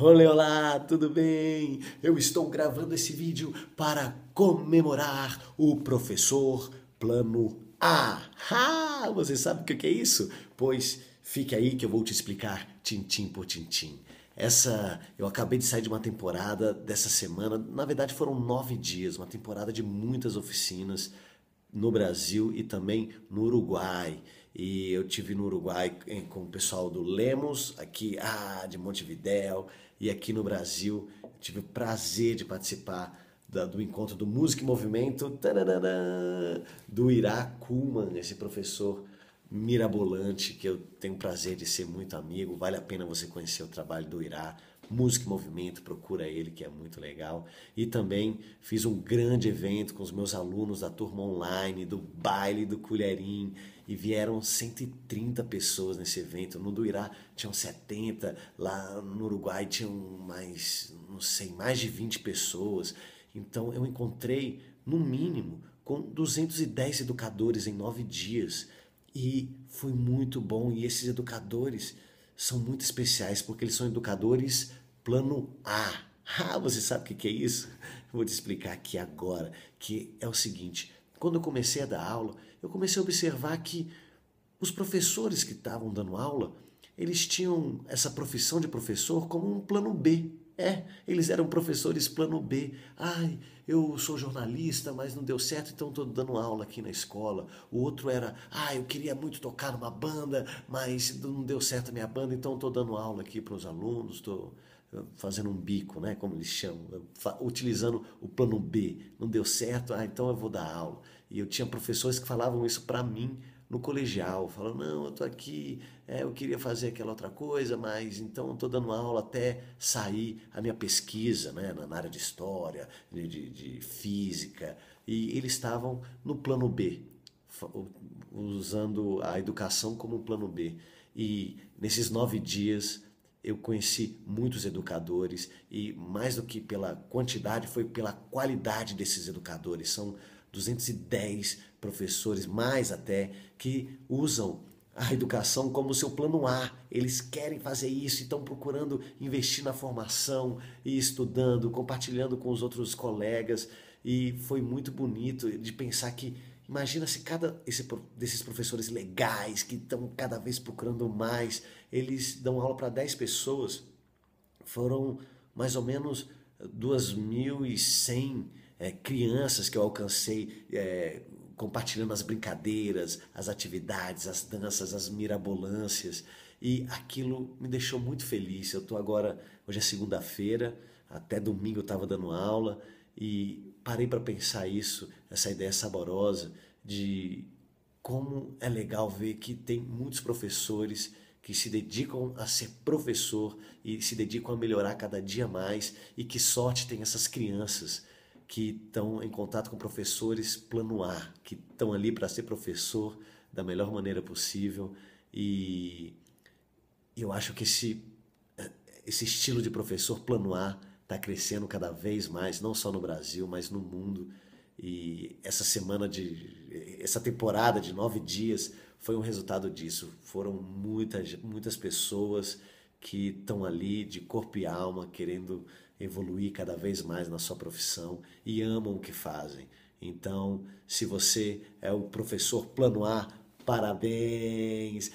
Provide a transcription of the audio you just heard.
Olê, olá, tudo bem? Eu estou gravando esse vídeo para comemorar o professor Plano A. Ah, você sabe o é que é isso? Pois fique aí que eu vou te explicar tintim por tintim. Essa, eu acabei de sair de uma temporada dessa semana. Na verdade, foram nove dias, uma temporada de muitas oficinas no Brasil e também no Uruguai. E eu tive no Uruguai eh, com o pessoal do Lemos, aqui ah, de Montevidéu, e aqui no Brasil. tive o prazer de participar da, do encontro do Música e Movimento tararara, do Ira Kuman, esse professor mirabolante, que eu tenho prazer de ser muito amigo. Vale a pena você conhecer o trabalho do Irá. Música e Movimento, procura ele que é muito legal. E também fiz um grande evento com os meus alunos da turma online, do baile do Colherim, e vieram 130 pessoas nesse evento. No do Ira tinham 70, lá no Uruguai tinham mais, não sei, mais de 20 pessoas. Então eu encontrei, no mínimo, com 210 educadores em nove dias e foi muito bom. E esses educadores são muito especiais, porque eles são educadores plano A. Ah, você sabe o que é isso? Vou te explicar aqui agora, que é o seguinte. Quando eu comecei a dar aula, eu comecei a observar que os professores que estavam dando aula, eles tinham essa profissão de professor como um plano B. É, eles eram professores plano B. Ai, eu sou jornalista, mas não deu certo, então estou dando aula aqui na escola. O outro era, ah, eu queria muito tocar numa banda, mas não deu certo a minha banda, então estou dando aula aqui para os alunos, estou fazendo um bico, né, como eles chamam, utilizando o plano B. Não deu certo, ah, então eu vou dar aula. E eu tinha professores que falavam isso para mim no colegial, falando, não, eu tô aqui, é, eu queria fazer aquela outra coisa, mas então estou dando aula até sair a minha pesquisa né, na área de história, de, de física, e eles estavam no plano B, usando a educação como plano B. E nesses nove dias eu conheci muitos educadores e mais do que pela quantidade foi pela qualidade desses educadores. São 210 professores, mais até, que usam a educação como seu plano A. Eles querem fazer isso e estão procurando investir na formação e estudando, compartilhando com os outros colegas. E foi muito bonito de pensar que imagina se cada esse, desses professores legais que estão cada vez procurando mais, eles dão aula para 10 pessoas, foram mais ou menos 2.100 é, crianças que eu alcancei é, compartilhando as brincadeiras, as atividades, as danças, as mirabolâncias. E aquilo me deixou muito feliz. Eu estou agora, hoje é segunda-feira, até domingo eu estava dando aula e parei para pensar isso, essa ideia saborosa de como é legal ver que tem muitos professores que se dedicam a ser professor e se dedicam a melhorar cada dia mais e que sorte tem essas crianças que estão em contato com professores plano A, que estão ali para ser professor da melhor maneira possível. E eu acho que esse, esse estilo de professor plano A está crescendo cada vez mais, não só no Brasil, mas no mundo. E essa semana de. essa temporada de nove dias foi um resultado disso. Foram muitas, muitas pessoas que estão ali de corpo e alma querendo evoluir cada vez mais na sua profissão e amam o que fazem. Então, se você é o professor plano A, parabéns!